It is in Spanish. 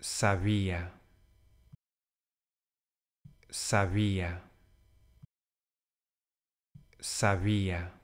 sabía, sabía, sabía.